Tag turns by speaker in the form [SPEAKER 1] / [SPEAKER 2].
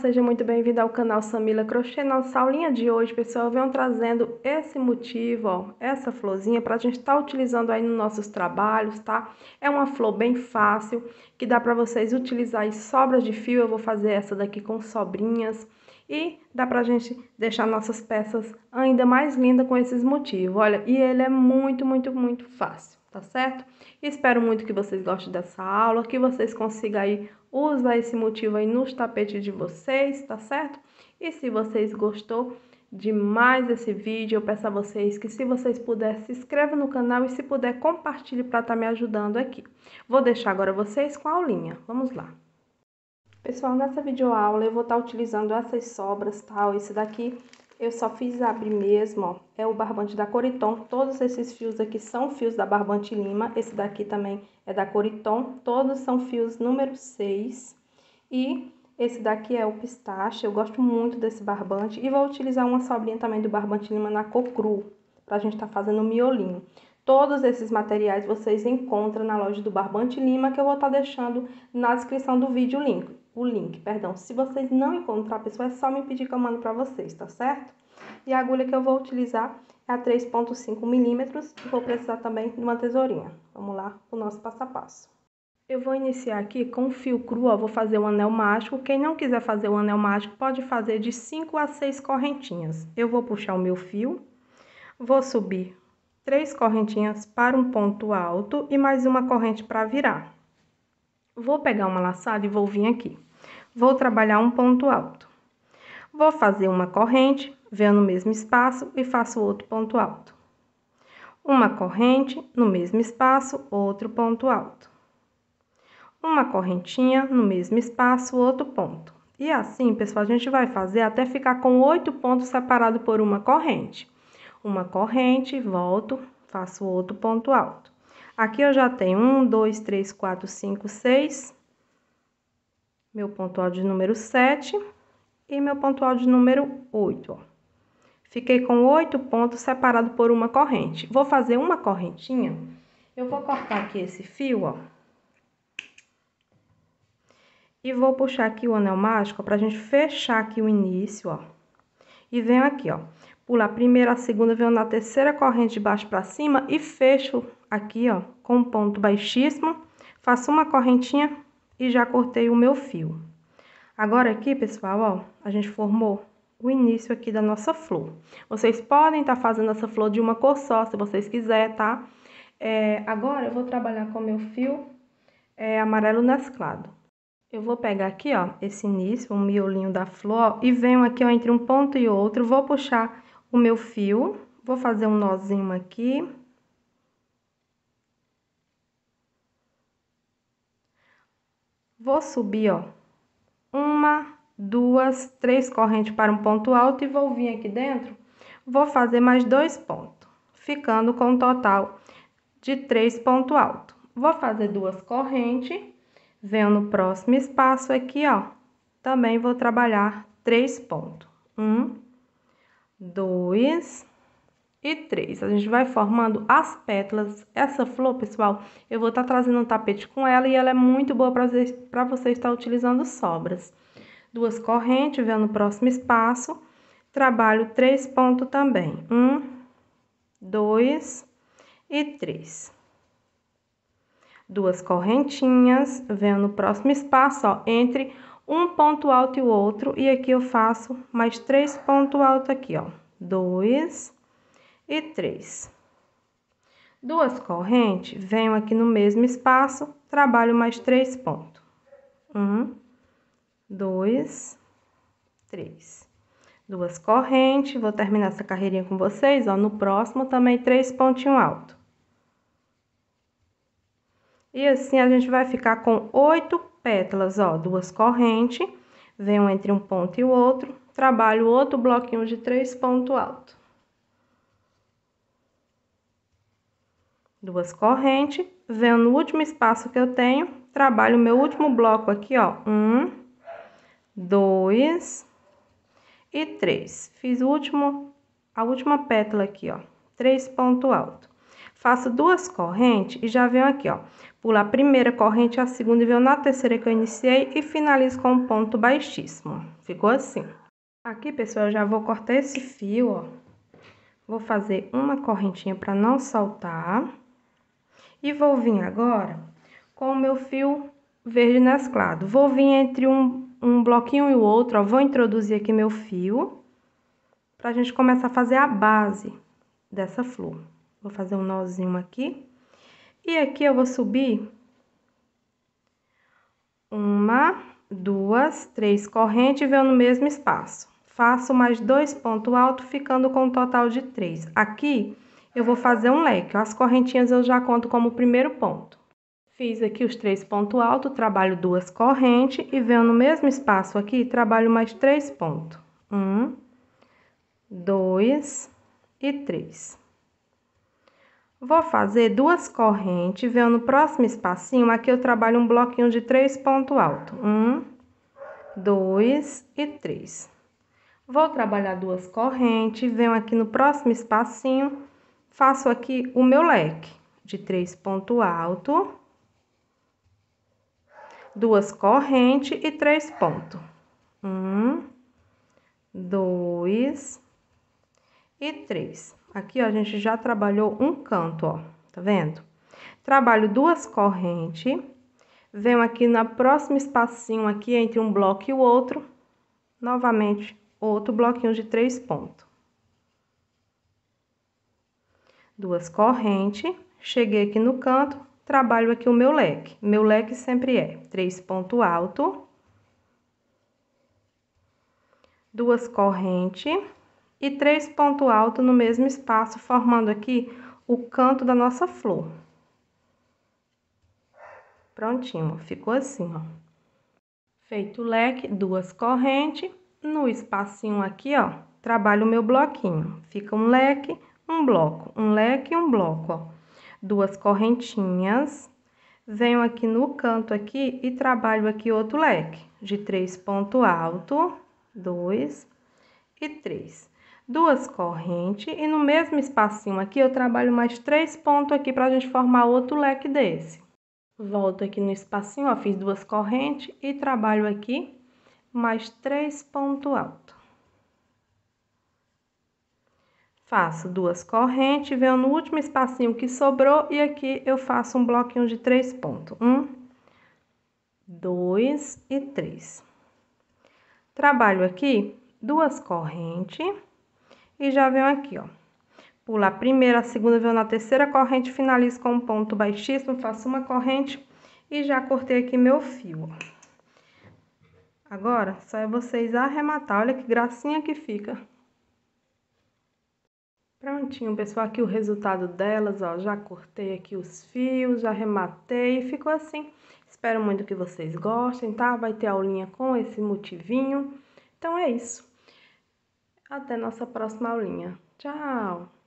[SPEAKER 1] seja muito bem-vindo ao canal Samila Crochê. Nossa aulinha de hoje, pessoal, eu venho trazendo esse motivo, ó, essa florzinha para a gente estar tá utilizando aí nos nossos trabalhos, tá? É uma flor bem fácil, que dá para vocês utilizar em sobras de fio. Eu vou fazer essa daqui com sobrinhas. E dá pra gente deixar nossas peças ainda mais linda com esses motivos. Olha, e ele é muito, muito, muito fácil, tá certo? Espero muito que vocês gostem dessa aula, que vocês consigam aí usar esse motivo aí nos tapetes de vocês, tá certo? E se vocês gostou demais esse vídeo, eu peço a vocês que se vocês puderem, se inscreva no canal e se puder, compartilhe para estar tá me ajudando aqui. Vou deixar agora vocês com a aulinha. Vamos lá. Pessoal, nessa videoaula eu vou estar tá utilizando essas sobras, tal, tá? esse daqui eu só fiz abrir mesmo, ó, é o barbante da Coriton, todos esses fios aqui são fios da Barbante Lima, esse daqui também é da Coriton, todos são fios número 6 e esse daqui é o pistache, eu gosto muito desse barbante e vou utilizar uma sobrinha também do Barbante Lima na cor cru, pra gente estar tá fazendo o miolinho. Todos esses materiais vocês encontram na loja do Barbante Lima, que eu vou estar tá deixando na descrição do vídeo o link o link, perdão. Se vocês não encontrar a pessoa, é só me pedir que eu mando para vocês, tá certo? E a agulha que eu vou utilizar é a 3.5 milímetros e vou precisar também de uma tesourinha. Vamos lá o nosso passo a passo. Eu vou iniciar aqui com fio cru, ó, vou fazer o um anel mágico. Quem não quiser fazer o anel mágico, pode fazer de 5 a 6 correntinhas. Eu vou puxar o meu fio, vou subir três correntinhas para um ponto alto e mais uma corrente para virar. Vou pegar uma laçada e vou vir aqui. Vou trabalhar um ponto alto. Vou fazer uma corrente, venho no mesmo espaço e faço outro ponto alto. Uma corrente no mesmo espaço, outro ponto alto. Uma correntinha no mesmo espaço, outro ponto. E assim, pessoal, a gente vai fazer até ficar com oito pontos separados por uma corrente. Uma corrente, volto, faço outro ponto alto Aqui eu já tenho um, dois, três, quatro, cinco, seis, meu pontual de número 7 e meu pontual de número 8. Ó. Fiquei com oito pontos separados por uma corrente. Vou fazer uma correntinha. Eu vou cortar aqui esse fio, ó. E vou puxar aqui o anel mágico para a gente fechar aqui o início, ó. E venho aqui, ó. Pular a primeira, a segunda, venho na terceira corrente de baixo para cima e fecho aqui, ó, com um ponto baixíssimo, faço uma correntinha e já cortei o meu fio. Agora aqui, pessoal, ó, a gente formou o início aqui da nossa flor. Vocês podem estar tá fazendo essa flor de uma cor só, se vocês quiserem, tá? É, agora eu vou trabalhar com meu fio é, amarelo mesclado. Eu vou pegar aqui, ó, esse início, o um miolinho da flor, e venho aqui, ó, entre um ponto e outro, vou puxar o meu fio, vou fazer um nozinho aqui, Vou subir, ó. Uma, duas, três correntes para um ponto alto e vou vir aqui dentro. Vou fazer mais dois pontos, ficando com um total de três ponto alto. Vou fazer duas correntes, venho no próximo espaço aqui, ó. Também vou trabalhar três pontos. Um, dois, e três. A gente vai formando as pétalas. Essa flor, pessoal, eu vou estar tá trazendo um tapete com ela e ela é muito boa para você, pra você estar utilizando sobras. Duas correntes, vendo o próximo espaço. Trabalho três pontos também. Um, dois e três. Duas correntinhas, vendo o próximo espaço, ó, entre um ponto alto e o outro. E aqui eu faço mais três pontos altos aqui, ó. Dois e 3. Duas correntes, venho aqui no mesmo espaço, trabalho mais três pontos. Um, dois, três. Duas correntes, vou terminar essa carreirinha com vocês, ó, no próximo também três pontinhos alto. E assim a gente vai ficar com oito pétalas, ó, duas correntes, venho entre um ponto e o outro, trabalho outro bloquinho de três pontos alto. duas correntes, venho no último espaço que eu tenho, trabalho meu último bloco aqui, ó, um, dois e três. Fiz o último, a última pétala aqui, ó, três ponto alto. Faço duas correntes e já venho aqui, ó, pulo a primeira corrente, a segunda e venho na terceira que eu iniciei e finalizo com um ponto baixíssimo. Ficou assim. Aqui, pessoal, eu já vou cortar esse fio, ó. Vou fazer uma correntinha para não saltar. E vou vir agora com o meu fio verde mesclado. Vou vir entre um, um bloquinho e o outro, ó, vou introduzir aqui meu fio, pra gente começar a fazer a base dessa flor. Vou fazer um nozinho aqui. E aqui eu vou subir uma, duas, três correntes, veio no mesmo espaço. Faço mais dois pontos altos, ficando com um total de três. Aqui eu vou fazer um leque. As correntinhas eu já conto como primeiro ponto. Fiz aqui os três pontos altos, trabalho duas correntes e venho no mesmo espaço aqui, trabalho mais três pontos. Um, dois e três. Vou fazer duas correntes, venho no próximo espacinho, aqui eu trabalho um bloquinho de três pontos altos. Um, dois e três. Vou trabalhar duas correntes, venho aqui no próximo espacinho, faço aqui o meu leque de três ponto alto, duas correntes e três pontos. Um, dois e três. Aqui, ó, a gente já trabalhou um canto, ó, tá vendo? Trabalho duas correntes, venho aqui na próximo espacinho aqui entre um bloco e o outro, novamente outro bloquinho de três pontos. duas correntes, cheguei aqui no canto, trabalho aqui o meu leque. Meu leque sempre é três ponto alto, duas correntes e três ponto alto no mesmo espaço, formando aqui o canto da nossa flor. Prontinho, ficou assim, ó. Feito o leque, duas correntes, no espacinho aqui, ó, trabalho o meu bloquinho. Fica um leque, um bloco, um leque e um bloco, ó. Duas correntinhas. Venho aqui no canto aqui e trabalho aqui outro leque de três ponto alto, dois e três. Duas correntes e no mesmo espacinho aqui eu trabalho mais três pontos aqui pra gente formar outro leque desse. Volto aqui no espacinho, ó, fiz duas correntes e trabalho aqui mais três ponto alto. Faço duas correntes, venho no último espacinho que sobrou e aqui eu faço um bloquinho de três pontos. Um, dois e três. Trabalho aqui duas correntes e já venho aqui, ó. Pulo a primeira, a segunda, venho na terceira corrente, finalizo com um ponto baixíssimo, faço uma corrente e já cortei aqui meu fio, ó. Agora, só é vocês arrematar, olha que gracinha que fica. Prontinho, pessoal, aqui o resultado delas, ó, já cortei aqui os fios, já rematei e ficou assim. Espero muito que vocês gostem, tá? Vai ter aulinha com esse motivinho. Então é isso. Até nossa próxima aulinha. Tchau!